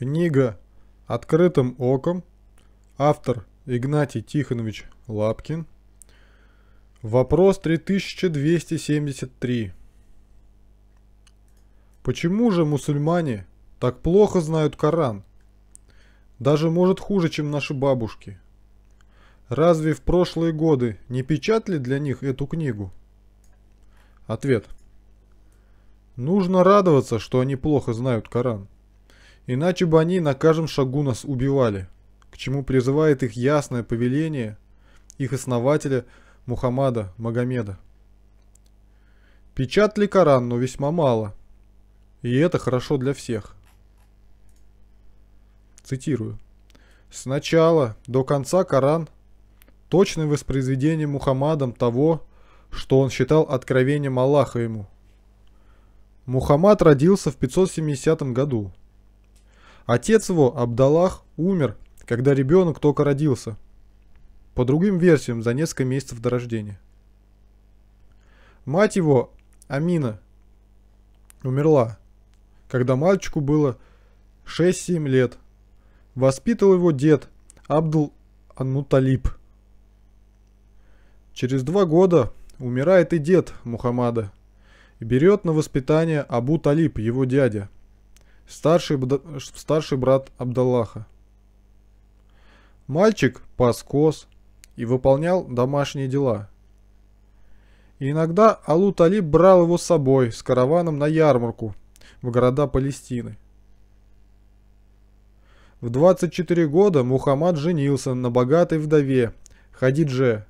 Книга «Открытым оком». Автор Игнатий Тихонович Лапкин. Вопрос 3273. Почему же мусульмане так плохо знают Коран? Даже может хуже, чем наши бабушки. Разве в прошлые годы не печатали для них эту книгу? Ответ. Нужно радоваться, что они плохо знают Коран. Иначе бы они на каждом шагу нас убивали, к чему призывает их ясное повеление их основателя Мухаммада Магомеда. Печатали Коран, но весьма мало. И это хорошо для всех. Цитирую. «Сначала, до конца Коран – точное воспроизведение Мухаммадом того, что он считал откровением Аллаха ему. Мухаммад родился в 570 году – Отец его, Абдалах умер, когда ребенок только родился. По другим версиям, за несколько месяцев до рождения. Мать его, Амина, умерла, когда мальчику было 6-7 лет. Воспитывал его дед Абдул Анмуталиб. Через два года умирает и дед Мухаммада и берет на воспитание Абу Талиб, его дядя – старший, старший брат Абдаллаха. Мальчик пас коз и выполнял домашние дела. И иногда Алу Талиб брал его с собой с караваном на ярмарку в города Палестины. В 24 года Мухаммад женился на богатой вдове Хадидже.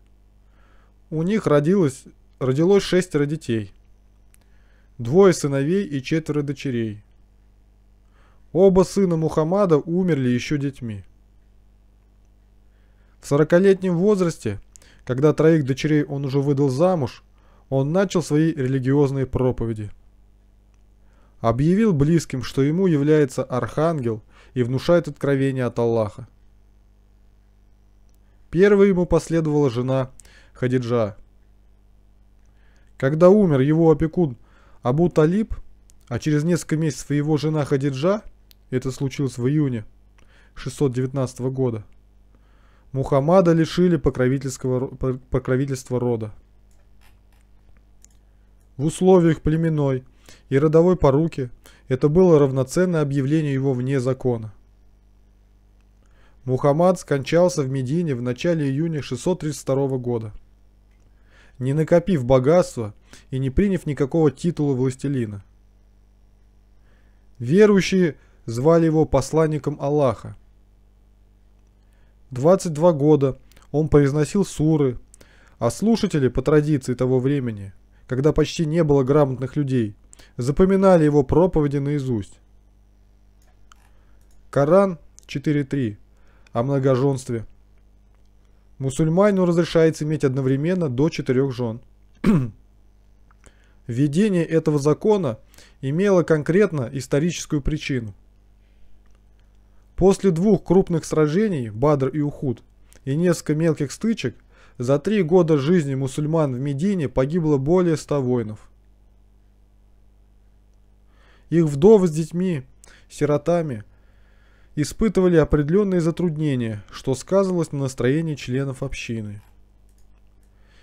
У них родилось, родилось шестеро детей. Двое сыновей и четверо дочерей. Оба сына Мухаммада умерли еще детьми. В сорокалетнем возрасте, когда троих дочерей он уже выдал замуж, он начал свои религиозные проповеди. Объявил близким, что ему является архангел и внушает откровение от Аллаха. Первой ему последовала жена Хадиджа. Когда умер его опекун Абу Талиб, а через несколько месяцев его жена Хадиджа – это случилось в июне 619 года. Мухаммада лишили покровительского, покровительства рода. В условиях племенной и родовой поруки это было равноценно объявление его вне закона. Мухаммад скончался в Медине в начале июня 632 года. Не накопив богатства и не приняв никакого титула властелина. Верующие звали его посланником Аллаха. 22 года он произносил суры, а слушатели, по традиции того времени, когда почти не было грамотных людей, запоминали его проповеди наизусть. Коран 4.3 о многоженстве. Мусульманину разрешается иметь одновременно до четырех жен. Введение этого закона имело конкретно историческую причину – После двух крупных сражений, Бадр и Ухуд, и несколько мелких стычек, за три года жизни мусульман в Медине погибло более ста воинов. Их вдовы с детьми, сиротами, испытывали определенные затруднения, что сказывалось на настроении членов общины.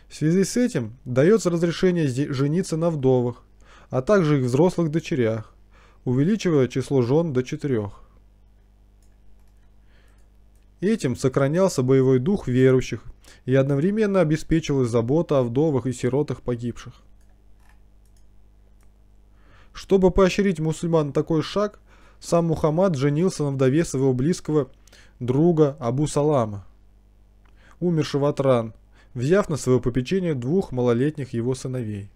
В связи с этим дается разрешение жениться на вдовах, а также их взрослых дочерях, увеличивая число жен до четырех. Этим сохранялся боевой дух верующих и одновременно обеспечивалась забота о вдовах и сиротах погибших. Чтобы поощрить мусульман такой шаг, сам Мухаммад женился на вдове своего близкого друга Абу Салама, умершего от ран, взяв на свое попечение двух малолетних его сыновей.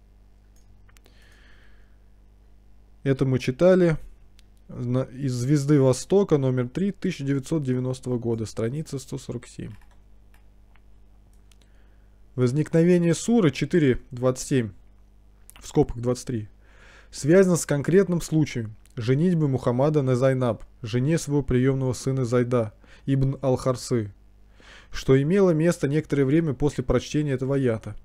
Это мы читали из «Звезды Востока» номер 3 1990 года, страница 147. Возникновение суры 4.27, в скобках 23, связано с конкретным случаем женитьбы Мухаммада на Зайнаб, жене своего приемного сына Зайда, Ибн ал что имело место некоторое время после прочтения этого аята.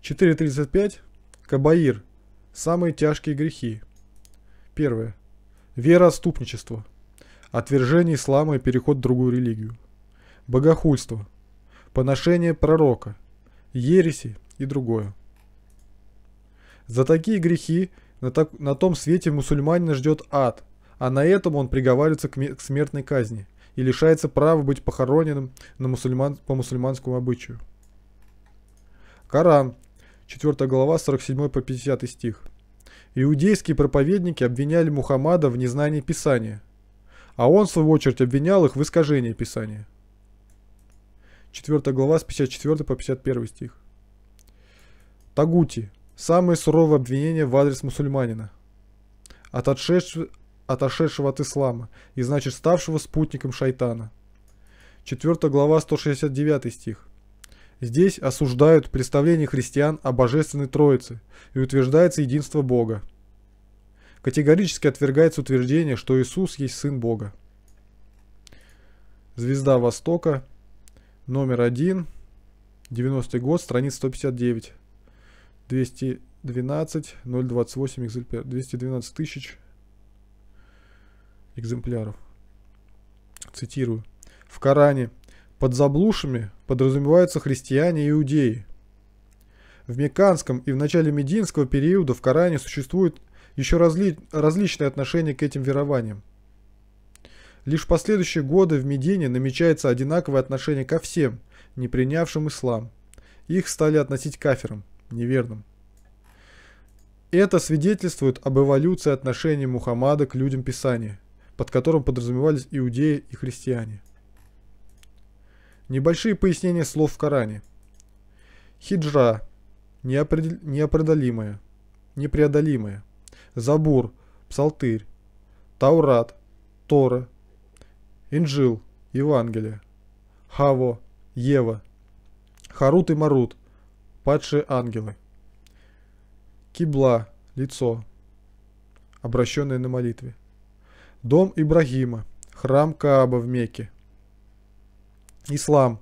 4.35. Кабаир. Самые тяжкие грехи. Первое. Вера Вероотступничество. Отвержение ислама и переход в другую религию. Богохульство. Поношение пророка. Ереси и другое. За такие грехи на, так, на том свете мусульманина ждет ад, а на этом он приговаривается к, к смертной казни и лишается права быть похороненным на мусульман, по мусульманскому обычаю. Коран, 4 глава, 47 по 50 стих. Иудейские проповедники обвиняли Мухаммада в незнании Писания, а он, в свою очередь, обвинял их в искажении Писания. 4 глава с 54 по 51 стих. Тагути. самое суровое обвинение в адрес мусульманина. От отшедшего, отошедшего от ислама и значит ставшего спутником шайтана. 4 глава 169 стих. Здесь осуждают представление христиан о Божественной Троице и утверждается единство Бога. Категорически отвергается утверждение, что Иисус есть Сын Бога. Звезда Востока, номер 1, 90 год, страница 159, 212, 028 экземпляр, 212 тысяч экземпляров. Цитирую. В Коране под заблушами подразумеваются христиане и иудеи. В Меканском и в начале Мединского периода в Коране существует еще разли... различные отношения к этим верованиям. Лишь в последующие годы в Медине намечается одинаковое отношение ко всем, не принявшим ислам. Их стали относить к неверным. Это свидетельствует об эволюции отношений Мухаммада к людям Писания, под которым подразумевались иудеи и христиане. Небольшие пояснения слов в Коране. Хиджра – неопределимое, непреодолимое. Забур – псалтырь. Таурат – Тора. Инжил – Евангелие. Хаво – Ева. Харут и Марут – падшие ангелы. Кибла – лицо, обращенное на молитве. Дом Ибрагима – храм Кааба в Мекке – ислам,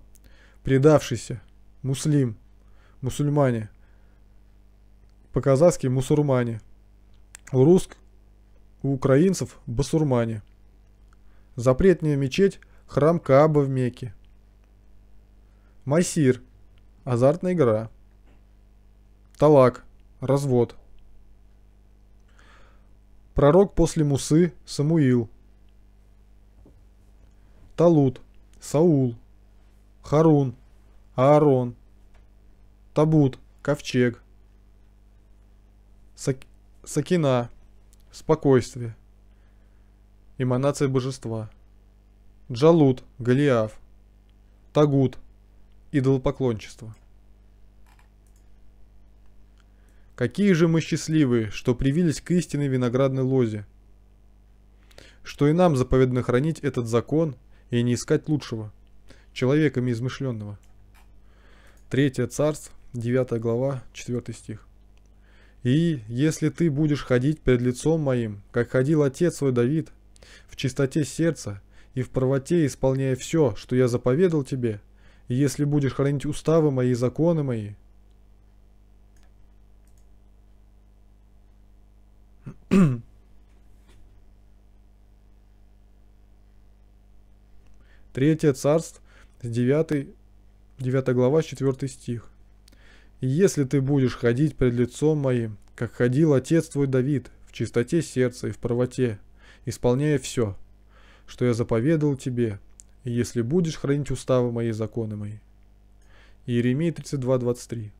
предавшийся, муслим, мусульмане, по-казахски мусульмане, у руск, у украинцев басурмане. Запретная мечеть – храм Кааба в Мекке. Майсир – азартная игра. Талак – развод. Пророк после Мусы – Самуил. Талут – Саул – Харун, Аарон, Табут, Ковчег, Сак... Сакина, Спокойствие, Эманация Божества, Джалут, Голиаф, Тагут, Идолопоклончество. Какие же мы счастливые, что привились к истинной виноградной лозе, что и нам заповедно хранить этот закон и не искать лучшего – человеками измышленного. Третье царство, 9 глава, 4 стих. «И если ты будешь ходить перед лицом моим, как ходил отец свой Давид, в чистоте сердца и в правоте исполняя все, что я заповедал тебе, и если будешь хранить уставы мои и законы мои, Третье царство, с 9, 9 глава, 4 стих. если ты будешь ходить пред лицом моим, как ходил отец твой Давид, в чистоте сердца и в правоте, исполняя все, что я заповедал тебе, и если будешь хранить уставы мои законы мои». Иеремия 32, 23.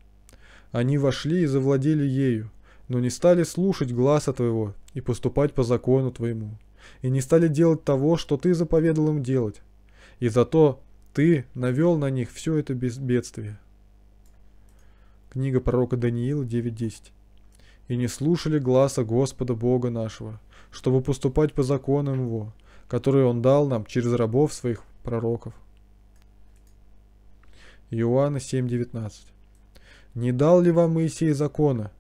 «Они вошли и завладели ею, но не стали слушать глаза твоего и поступать по закону твоему, и не стали делать того, что ты заповедал им делать. И за то ты навел на них все это без бедствия. Книга пророка Даниила 9.10. «И не слушали гласа Господа Бога нашего, чтобы поступать по законам Его, которые Он дал нам через рабов Своих пророков». Иоанна 7.19. «Не дал ли вам Моисей закона?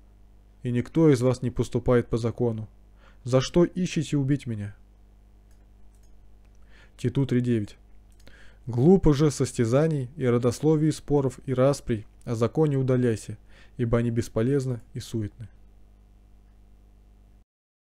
И никто из вас не поступает по закону. За что ищете убить меня?» Титу 3.9. Глупо же состязаний и родословий споров и расприй о а законе удаляйся, ибо они бесполезны и суетны.